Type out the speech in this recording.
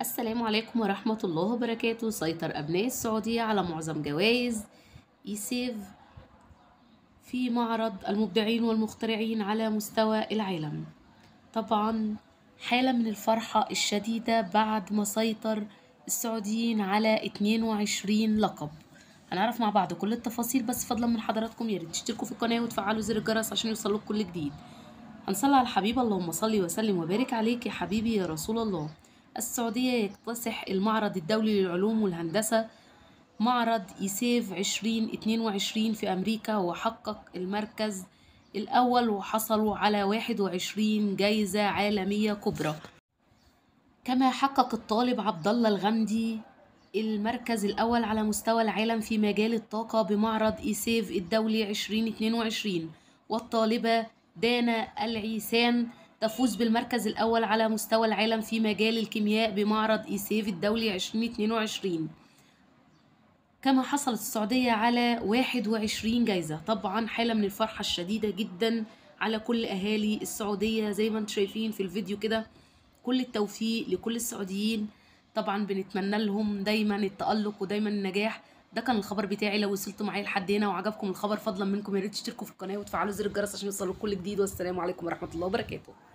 السلام عليكم ورحمة الله وبركاته سيطر أبناء السعودية على معظم جوائز إيسيف في معرض المبدعين والمخترعين على مستوى العالم طبعا حالة من الفرحة الشديدة بعد ما سيطر السعوديين على 22 لقب هنعرف مع بعض كل التفاصيل بس فضلا من حضراتكم ياريت تشتركوا في القناة وتفعلوا زر الجرس عشان يوصلوا كل جديد هنصلي على الحبيب اللهم صلي وسلم وبارك عليك يا حبيبي يا رسول الله السعودية يكتسح المعرض الدولي للعلوم والهندسة معرض إيسيف 2022 في أمريكا وحقق المركز الأول وحصلوا على 21 جايزة عالمية كبرى كما حقق الطالب عبد الله الغمدي المركز الأول على مستوى العالم في مجال الطاقة بمعرض إيسيف الدولي 2022 والطالبة دانا العيسان تفوز بالمركز الأول على مستوى العالم في مجال الكيمياء بمعرض إيسيف الدولي 2022 كما حصلت السعودية على 21 جايزة طبعا حالة من الفرحة الشديدة جدا على كل أهالي السعودية زي ما انتم شايفين في الفيديو كده كل التوفيق لكل السعوديين طبعا بنتمنى لهم دايما التألق ودايما النجاح ده كان الخبر بتاعي لو وصلتوا معايا لحد هنا وعجبكم الخبر فضلا منكم يا ريت تشتركوا في القناه وتفعلوا زر الجرس عشان يوصلوا كل جديد والسلام عليكم ورحمه الله وبركاته